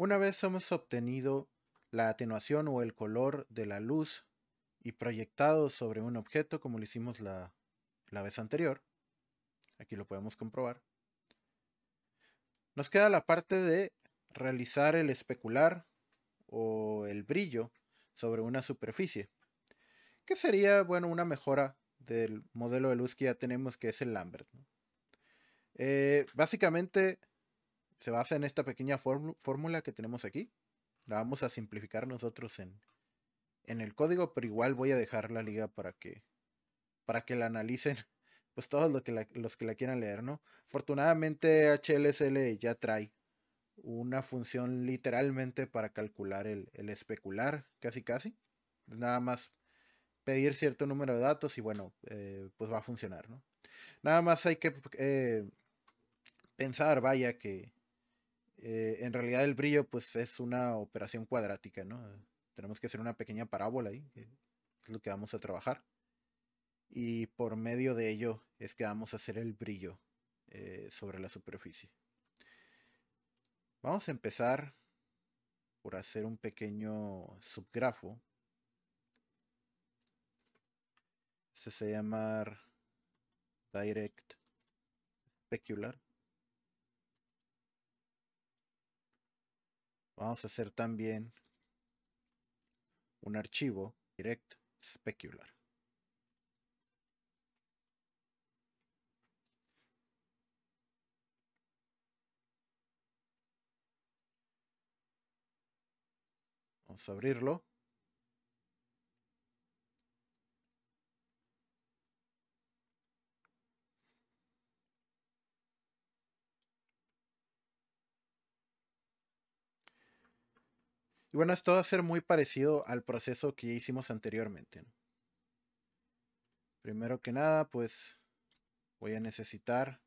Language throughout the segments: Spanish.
Una vez hemos obtenido la atenuación o el color de la luz y proyectado sobre un objeto como lo hicimos la, vez anterior, aquí lo podemos comprobar, nos queda la parte de realizar el especular o el brillo sobre una superficie, que sería, bueno, una mejora del modelo de luz que ya tenemos que es el Lambert. Eh, básicamente se basa en esta pequeña fórmula que tenemos aquí. La vamos a simplificar nosotros en, en el código, pero igual voy a dejar la liga para que, para que la analicen pues todos los que, la, los que la quieran leer, ¿no? Afortunadamente HLSL ya trae una función literalmente para calcular el, especular, casi casi. Nada más pedir cierto número de datos y bueno, eh, pues va a funcionar, ¿no? Nada más hay que eh, pensar, vaya, que eh, en realidad el brillo pues es una operación cuadrática, ¿no? Tenemos que hacer una pequeña parábola ahí, que es lo que vamos a trabajar. Y por medio de ello es que vamos a hacer el brillo eh, sobre la superficie. Vamos a empezar por hacer un pequeño subgrafo. Este se llama Direct Specular. Vamos a hacer también un archivo direct specular. Vamos a abrirlo. Y bueno, esto va a ser muy parecido al proceso que ya hicimos anteriormente. Primero que nada, pues voy a necesitar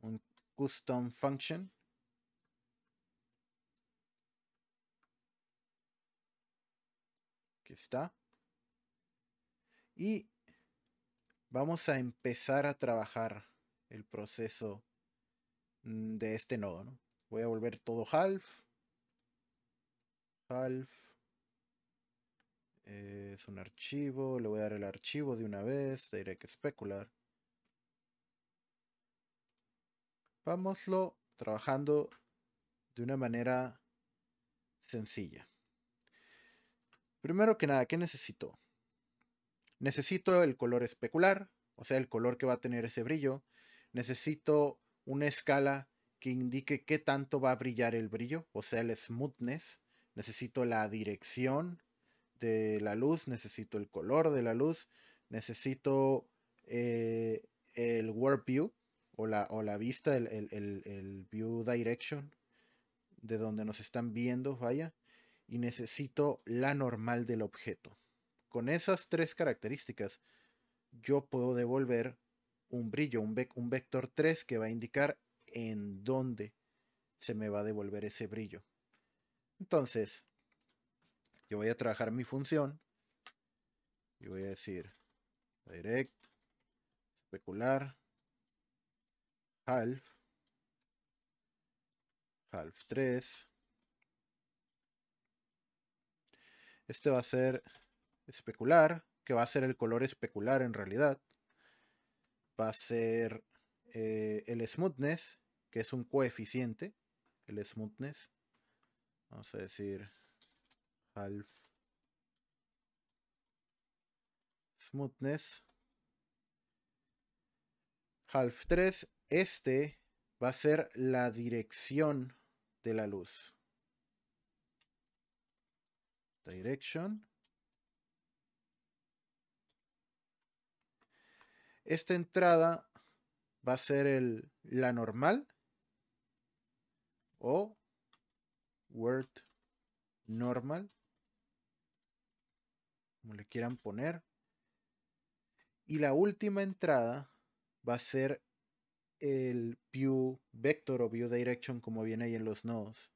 un custom function. Aquí está. Y vamos a empezar a trabajar el proceso mm, de este nodo. Voy a volver todo half half. Eh, es un archivo, le voy a dar el archivo de una vez, direct specular especular. Vámoslo trabajando de una manera sencilla. Primero que nada, ¿qué necesito? Necesito el color especular, o sea, el color que va a tener ese brillo. Necesito una escala que indique qué tanto va a brillar el brillo, o sea, el smoothness necesito la dirección de la luz, necesito el color de la luz, necesito eh, el world View o la, o la vista, el, View Direction, de donde nos están viendo, vaya, y necesito la normal del objeto. Con esas tres características, yo puedo devolver un brillo, un, un vector 3 que va a indicar en dónde se me va a devolver ese brillo. Entonces, yo voy a trabajar mi función. Y voy a decir direct, especular, half, half 3. Este va a ser especular, que va a ser el color especular en realidad. Va a ser eh, el smoothness, que es un coeficiente, el smoothness. Vamos a decir half smoothness. Half 3, este va a ser la dirección de la luz. Direction. Esta entrada va a ser el, la normal o Word normal, como le quieran poner. Y la última entrada va a ser el view vector o view direction como viene ahí en los nodos.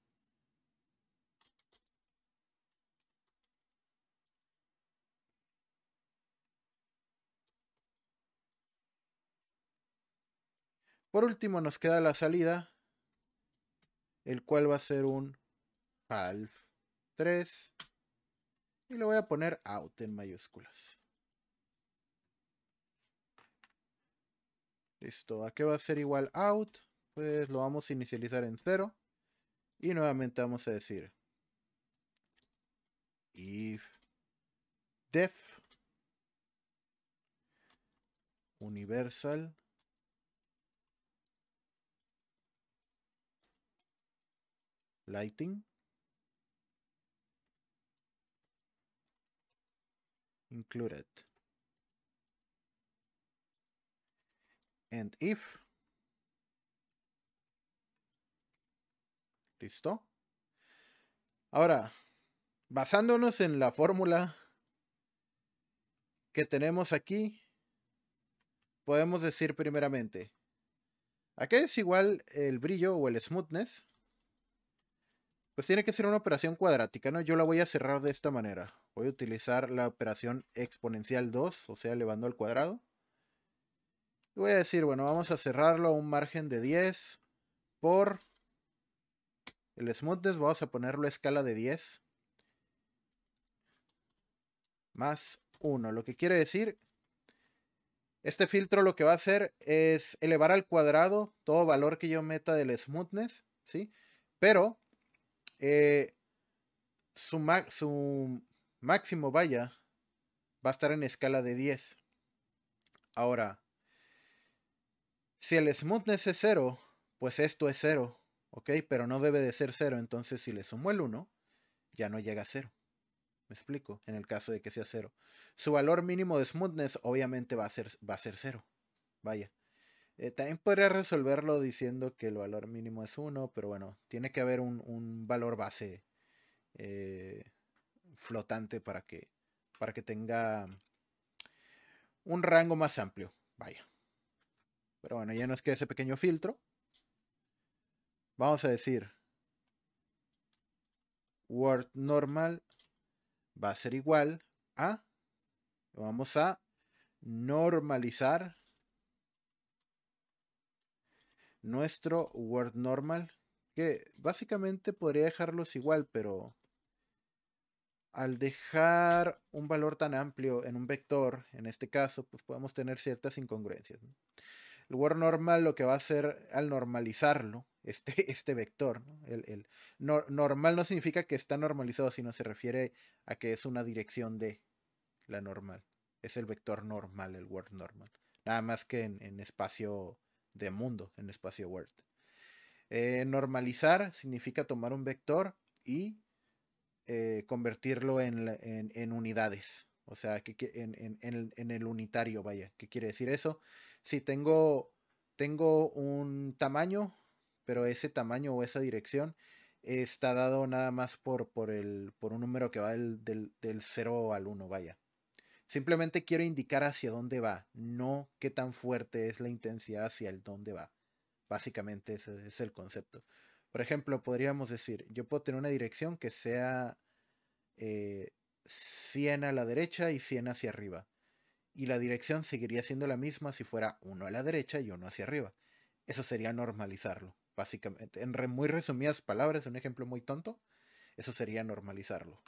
Por último nos queda la salida, el cual va a ser un Half 3 y le voy a poner out en mayúsculas. Listo, ¿a qué va a ser igual out? Pues lo vamos a inicializar en 0 y nuevamente vamos a decir if def universal lighting included. And if, ¿listo? Ahora, basándonos en la fórmula que tenemos aquí, podemos decir primeramente, ¿a qué es igual el brillo o el smoothness? pues tiene que ser una operación cuadrática, ¿no? Yo la voy a cerrar de esta manera. Voy a utilizar la operación exponencial 2, o sea, elevando al cuadrado. Y voy a decir, bueno, vamos a cerrarlo a un margen de 10 por el smoothness. Vamos a ponerlo a escala de 10. Más 1, lo que quiere decir... Este filtro lo que va a hacer es elevar al cuadrado todo valor que yo meta del smoothness, ¿sí? Pero eh, su, su máximo vaya va a estar en escala de 10. Ahora, si el smoothness es 0, pues esto es 0, ¿ok? Pero no debe de ser 0, entonces si le sumo el 1, ya no llega a 0. ¿Me explico? En el caso de que sea 0. Su valor mínimo de smoothness obviamente va a ser, va a ser 0. Vaya. Eh, también podría resolverlo diciendo que el valor mínimo es 1, pero bueno, tiene que haber un, valor base eh, flotante para que, para que tenga un rango más amplio. Vaya. Pero bueno, ya nos queda ese pequeño filtro. Vamos a decir word normal va a ser igual a, vamos a normalizar nuestro Word normal, que básicamente podría dejarlos igual, pero al dejar un valor tan amplio en un vector, en este caso, pues podemos tener ciertas incongruencias. El word normal lo que va a hacer al normalizarlo, este, este vector, El, normal no significa que está normalizado, sino se refiere a que es una dirección de la normal. Es el vector normal, el word normal. Nada más que en, en espacio de mundo en espacio Word. Eh, normalizar significa tomar un vector y eh, convertirlo en, unidades. O sea, que, en, el unitario, vaya. ¿Qué quiere decir eso? Si tengo, tengo un tamaño, pero ese tamaño o esa dirección está dado nada más por, el, por un número que va del, del 0 al 1, vaya. Simplemente quiero indicar hacia dónde va, no qué tan fuerte es la intensidad hacia el dónde va. Básicamente ese es el concepto. Por ejemplo, podríamos decir, yo puedo tener una dirección que sea 100 eh, a la derecha y 100 hacia arriba. Y la dirección seguiría siendo la misma si fuera uno a la derecha y uno hacia arriba. Eso sería normalizarlo, básicamente. En muy resumidas palabras, un ejemplo muy tonto, eso sería normalizarlo.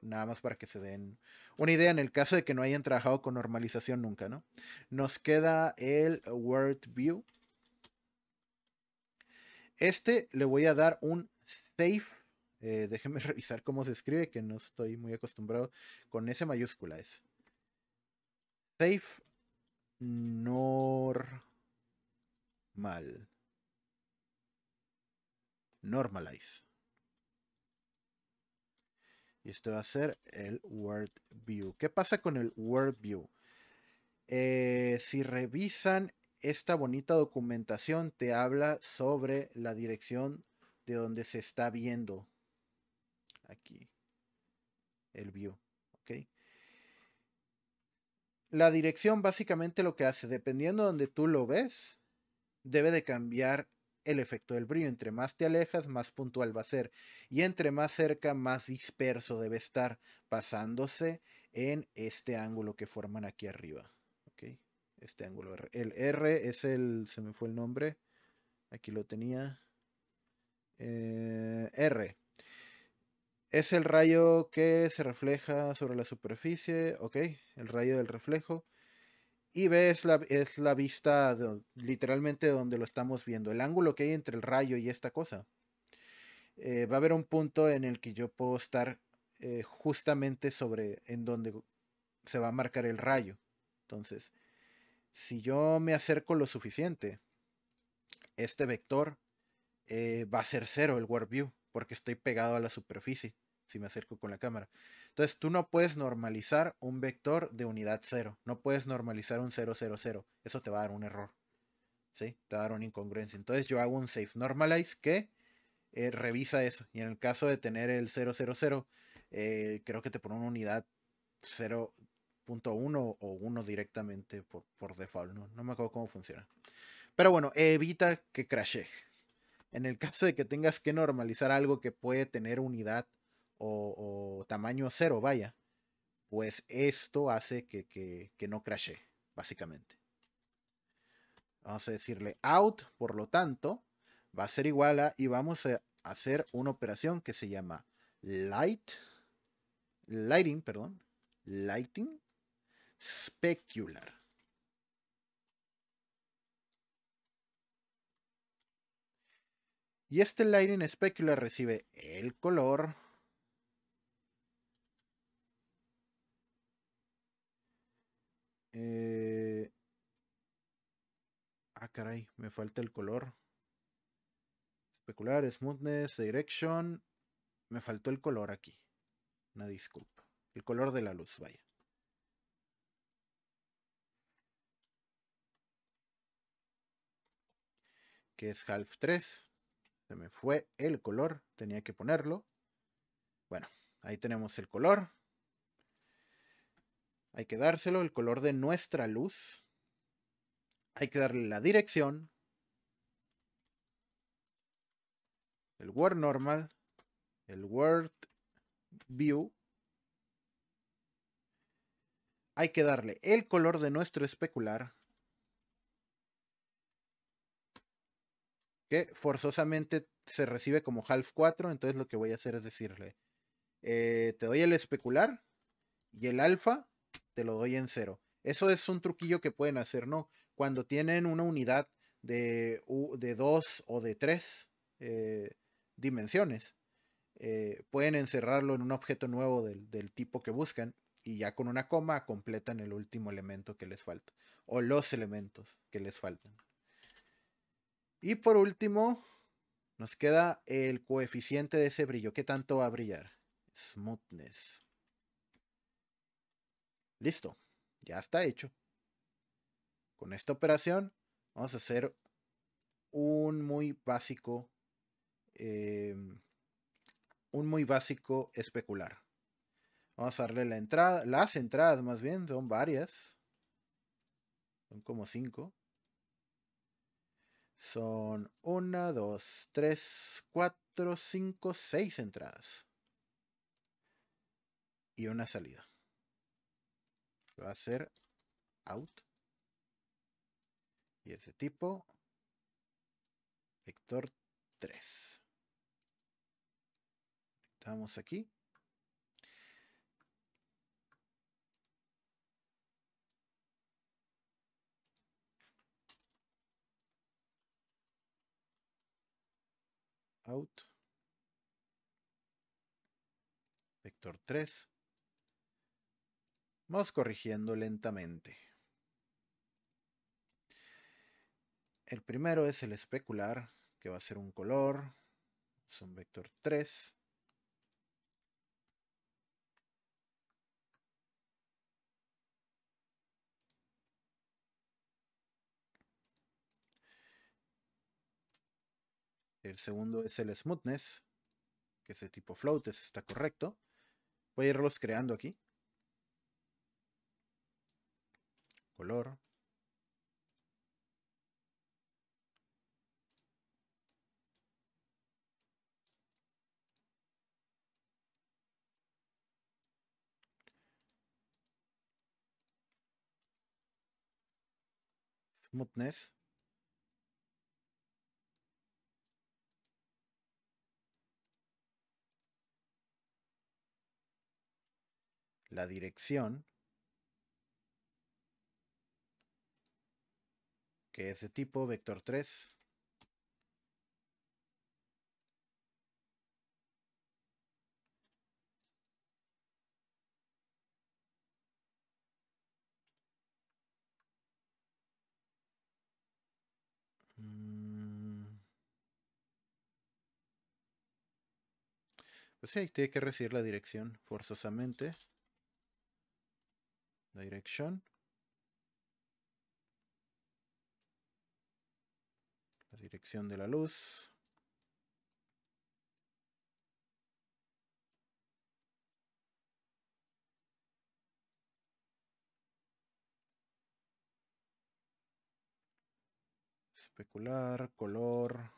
Nada más para que se den una idea en el caso de que no hayan trabajado con normalización nunca, ¿no? Nos queda el word view Este le voy a dar un safe. Eh, déjenme revisar cómo se escribe, que no estoy muy acostumbrado con S mayúscula. Es safe normal. Normalize. Y este va a ser el World View. ¿Qué pasa con el World View? Eh, si revisan esta bonita documentación, te habla sobre la dirección de donde se está viendo. Aquí. El view. ¿Ok? La dirección básicamente lo que hace, dependiendo de donde tú lo ves, debe de cambiar el efecto del brillo. Entre más te alejas, más puntual va a ser. Y entre más cerca, más disperso debe estar, pasándose en este ángulo que forman aquí arriba. ¿Ok? Este ángulo R. El R es el, se me fue el nombre, aquí lo tenía. Eh, R. Es el rayo que se refleja sobre la superficie, ok, el rayo del reflejo y ves es la, vista literalmente donde lo estamos viendo, el ángulo que hay entre el rayo y esta cosa. Eh, va a haber un punto en el que yo puedo estar eh, justamente sobre en donde se va a marcar el rayo. Entonces, si yo me acerco lo suficiente, este vector eh, va a ser cero el world view porque estoy pegado a la superficie si me acerco con la cámara. Entonces tú no puedes normalizar un vector de unidad 0, no puedes normalizar un 0, 0, 0, eso te va a dar un error, ¿sí? Te va a dar una incongruencia. Entonces yo hago un safe normalize que eh, revisa eso y en el caso de tener el 0, 0, 0, creo que te pone una unidad 0.1 o 1 directamente por, default, ¿no? no me acuerdo cómo funciona. Pero bueno, evita que crashe. En el caso de que tengas que normalizar algo que puede tener unidad o, tamaño cero, vaya, pues esto hace que, que no crashe, básicamente. Vamos a decirle out, por lo tanto, va a ser igual a, y vamos a hacer una operación que se llama light, lighting, perdón, lighting specular. Y este lighting specular recibe el color, caray, me falta el color. Especular, smoothness, direction. Me faltó el color aquí. Una disculpa. El color de la luz, vaya. Que es half 3. Se me fue el color. Tenía que ponerlo. Bueno, ahí tenemos el color. Hay que dárselo. El color de nuestra luz hay que darle la dirección. El Word normal. El Word view. Hay que darle el color de nuestro especular. Que forzosamente se recibe como half 4. Entonces lo que voy a hacer es decirle. Eh, te doy el especular. Y el alfa te lo doy en cero eso es un truquillo que pueden hacer, ¿no? Cuando tienen una unidad de, de dos o de tres eh, dimensiones, eh, pueden encerrarlo en un objeto nuevo del, del, tipo que buscan y ya con una coma completan el último elemento que les falta o los elementos que les faltan. Y por último, nos queda el coeficiente de ese brillo. ¿Qué tanto va a brillar? Smoothness. Listo ya está hecho. Con esta operación vamos a hacer un muy básico, eh, un muy básico especular. Vamos a darle la entrada, las entradas más bien, son varias. Son como cinco. Son una, dos, tres, cuatro, cinco, seis entradas. Y una salida va a ser out. Y este tipo vector 3. Estamos aquí. out vector 3 Vamos corrigiendo lentamente. El primero es el especular, que va a ser un color. Es un vector 3. El segundo es el smoothness, que es de tipo float, está correcto. Voy a irlos creando aquí. color. Smoothness. La dirección. que es tipo vector 3. Mm. Pues sí, tiene que recibir la dirección forzosamente. la dirección dirección de la luz. Especular, color.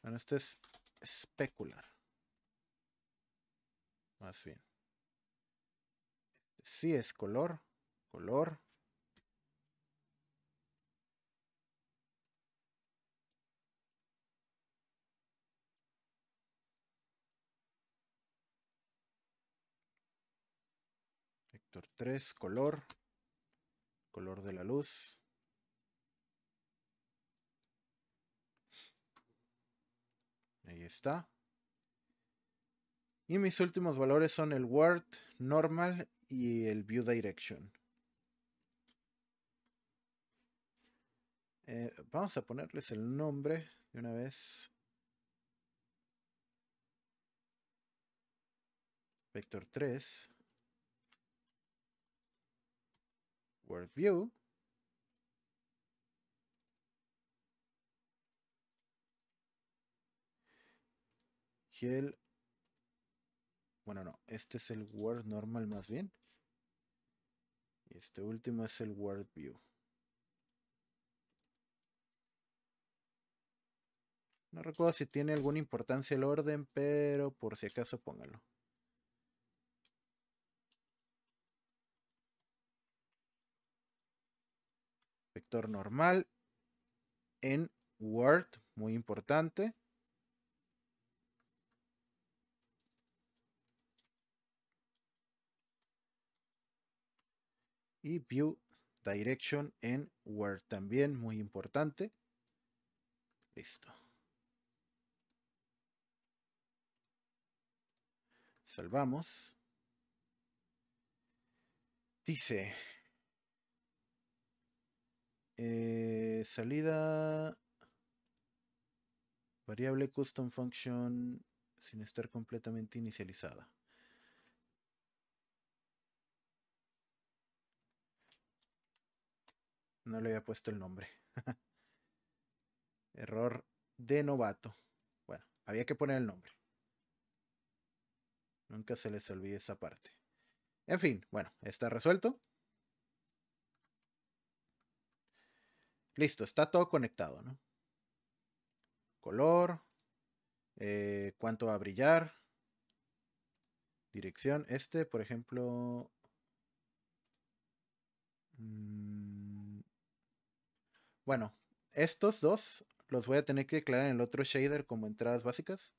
Bueno, este es especular. Más bien. Este sí es color, color. 3, color, color de la luz. Ahí está. Y mis últimos valores son el Word, Normal y el View Direction. Eh, vamos a ponerles el nombre de una vez. Vector 3. WordView. Y el... Bueno, no, este es el Word normal más bien. Y este último es el View. No recuerdo si tiene alguna importancia el orden, pero por si acaso póngalo. normal en Word, muy importante. Y View Direction en Word también, muy importante. Listo. Salvamos. Dice, eh, salida. Variable custom function sin estar completamente inicializada. No le había puesto el nombre. Error de novato. Bueno, había que poner el nombre. Nunca se les olvide esa parte. En fin, bueno, está resuelto. Listo, está todo conectado, ¿no? Color, eh, cuánto va a brillar, dirección, este, por ejemplo... Mm, bueno, estos dos los voy a tener que declarar en el otro shader como entradas básicas.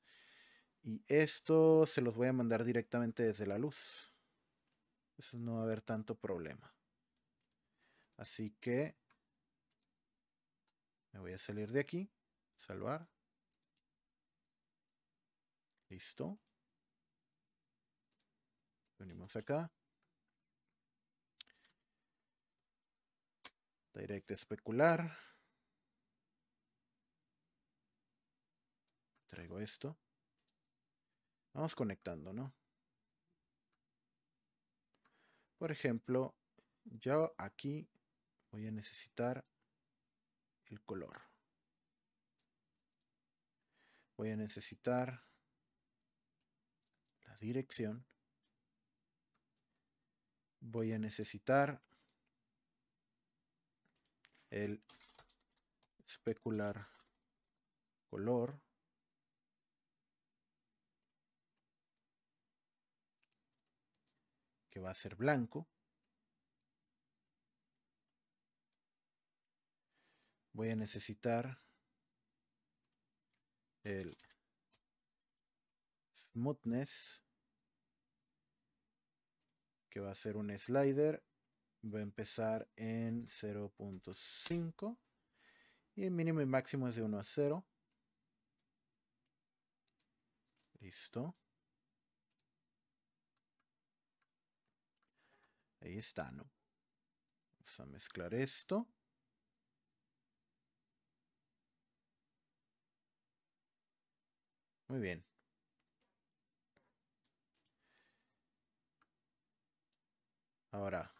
Y esto se los voy a mandar directamente desde la luz. Eso no va a haber tanto problema. Así que me voy a salir de aquí. Salvar. Listo. Venimos acá. Directo especular. Traigo esto. Vamos conectando, ¿no? Por ejemplo, yo aquí voy a necesitar el color. Voy a necesitar la dirección. Voy a necesitar el especular color. que va a ser blanco. voy a necesitar el smoothness que va a ser un slider va a empezar en 0.5 y el mínimo y máximo es de 1 a 0 listo ahí está no vamos a mezclar esto Muy bien. Ahora.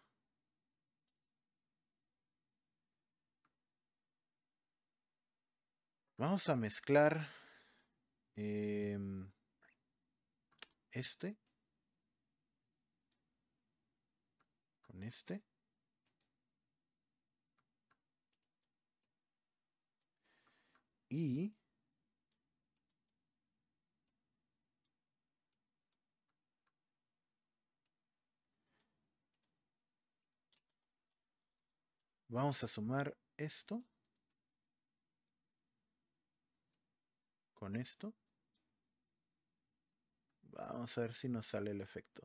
Vamos a mezclar em, este con este. Y Vamos a sumar esto con esto. Vamos a ver si nos sale el efecto.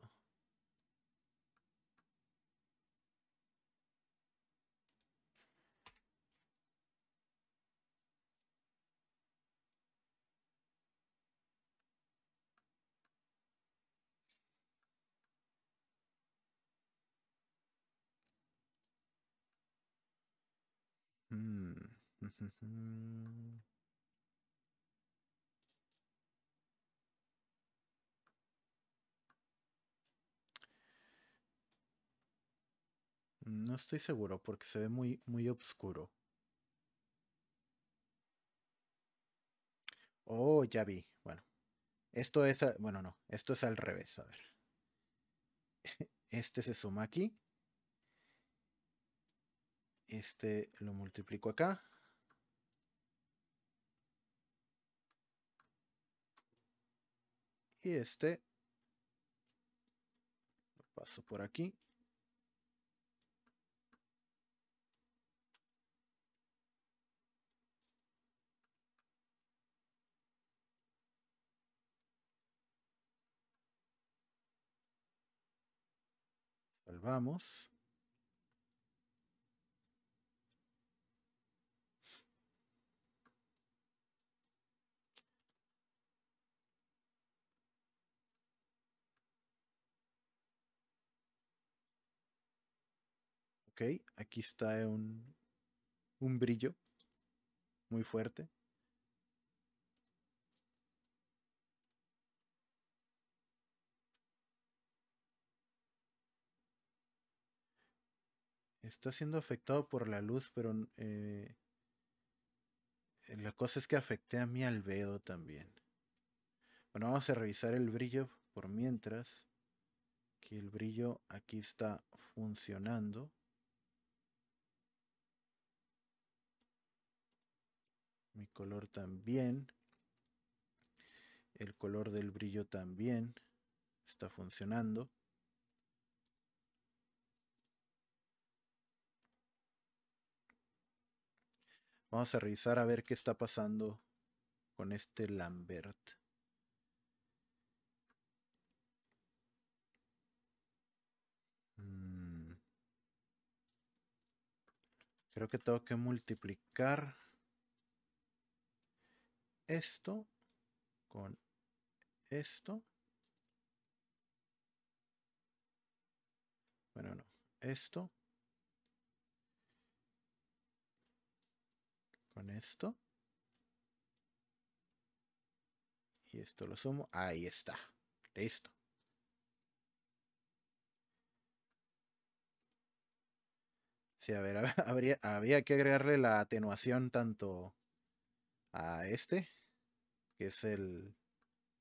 No estoy seguro porque se ve muy, muy oscuro. Oh, ya vi. Bueno, esto es, bueno, no, esto es al revés, a ver. Este se suma aquí. Este lo multiplico acá. Y este lo paso por aquí. Salvamos. Ok, aquí está un, brillo muy fuerte. Está siendo afectado por la luz, pero eh, la cosa es que afecté a mi albedo también. Bueno, vamos a revisar el brillo por mientras. Que el brillo aquí está funcionando. mi color también, el color del brillo también está funcionando. Vamos a revisar a ver qué está pasando con este Lambert. Mm. Creo que tengo que multiplicar esto con esto. Bueno, no. Esto. Con esto. Y esto lo sumo. Ahí está. Listo. Sí, a ver, habría, había que agregarle la atenuación tanto a este que es el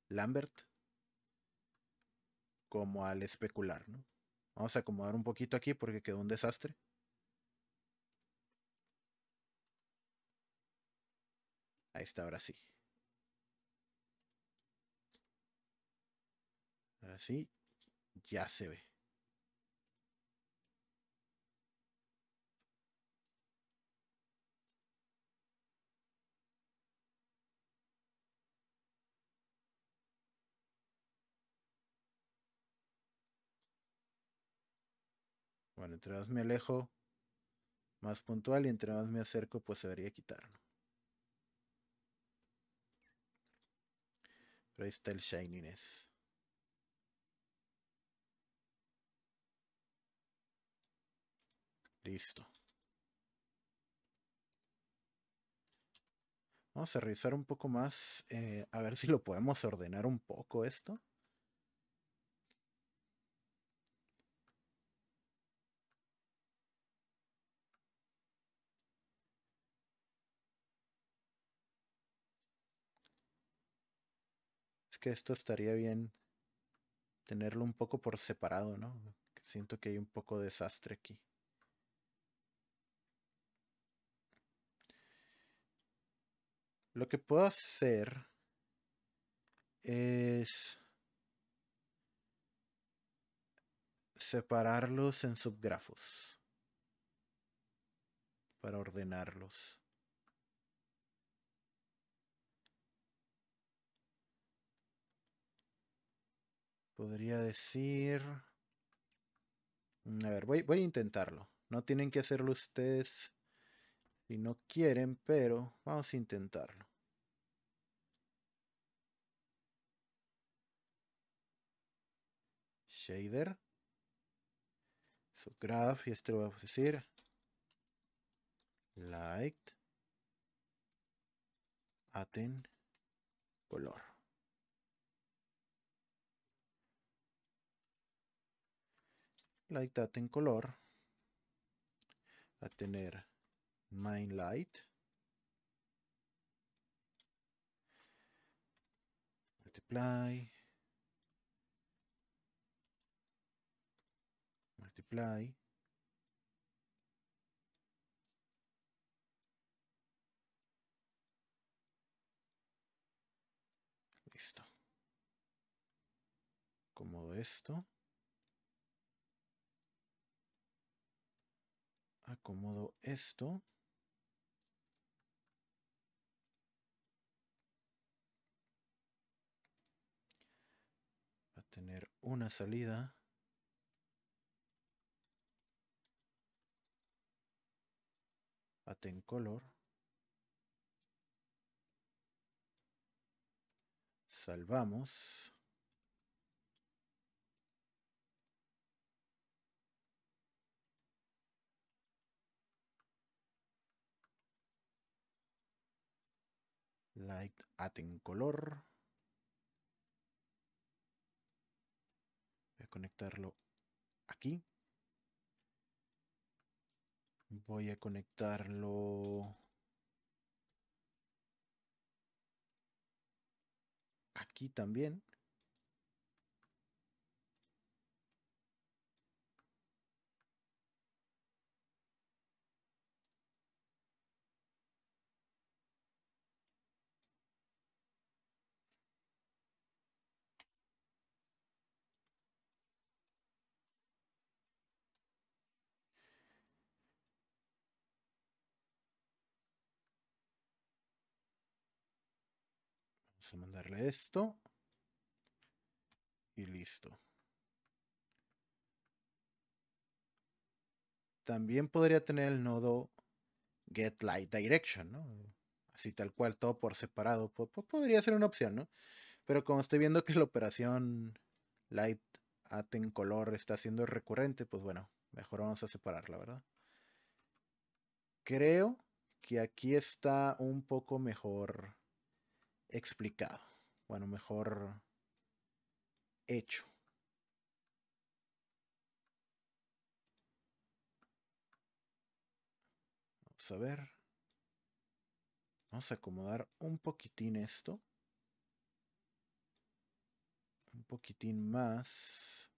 Lambert, como al especular, ¿no? Vamos a acomodar un poquito aquí porque quedó un desastre. Ahí está, ahora sí. Ahora sí, ya se ve. bueno, entre más me alejo, más puntual y entre más me acerco, pues se debería quitar. Pero shininess. Listo. Vamos a revisar un poco más, eh, a ver si lo podemos ordenar un poco esto. que esto estaría bien tenerlo un poco por separado, ¿no? Siento que hay un poco de desastre aquí. Lo que puedo hacer es separarlos en subgrafos para ordenarlos. Podría decir... Mm, a ver, voy, voy a intentarlo. No tienen que hacerlo ustedes si no quieren, pero vamos a intentarlo. Shader. Subgraph, y esto lo vamos a decir. Light. Aten. Color. like that en color a tener main light multiply multiply listo como esto acomodo esto. Va a tener una salida. Aten color. Salvamos. Light en Color. Voy a conectarlo aquí. Voy a conectarlo aquí también. Vamos a mandarle esto. Y listo. También podría tener el nodo get light direction, ¿no? Así tal cual, todo por separado. podría ser una opción, ¿no? Pero como estoy viendo que la operación light at color está siendo recurrente, pues bueno, mejor vamos a separarla, ¿verdad? Creo que aquí está un poco mejor explicado. Bueno, mejor hecho. Vamos a ver. Vamos a acomodar un poquitín esto. Un poquitín más.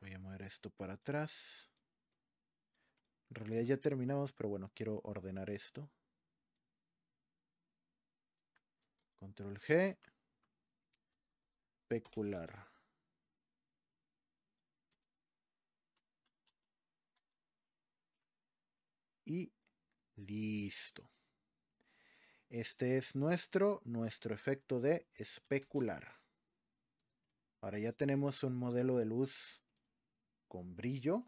Voy a mover esto para atrás. En realidad ya terminamos, pero bueno, quiero ordenar esto. Control G. Pecular. Y listo. Este es nuestro, nuestro efecto de especular. Ahora ya tenemos un modelo de luz con brillo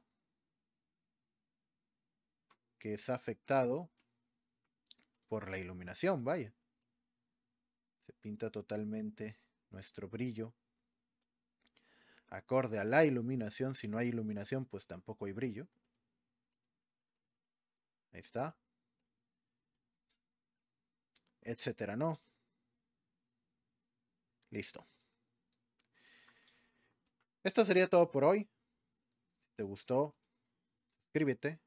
que es afectado por la iluminación, vaya pinta totalmente nuestro brillo, acorde a la iluminación, si no hay iluminación pues tampoco hay brillo. Ahí está. Etcétera, ¿no? Listo. Esto sería todo por hoy. Si te gustó, suscríbete,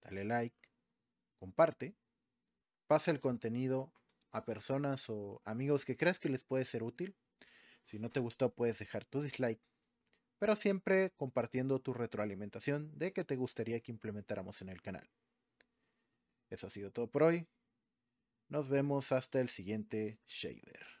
dale like, comparte, pasa el contenido a personas o amigos que creas que les puede ser útil. Si no te gustó puedes dejar tu dislike, pero siempre compartiendo tu retroalimentación de que te gustaría que implementáramos en el canal. Eso ha sido todo por hoy. Nos vemos hasta el siguiente shader.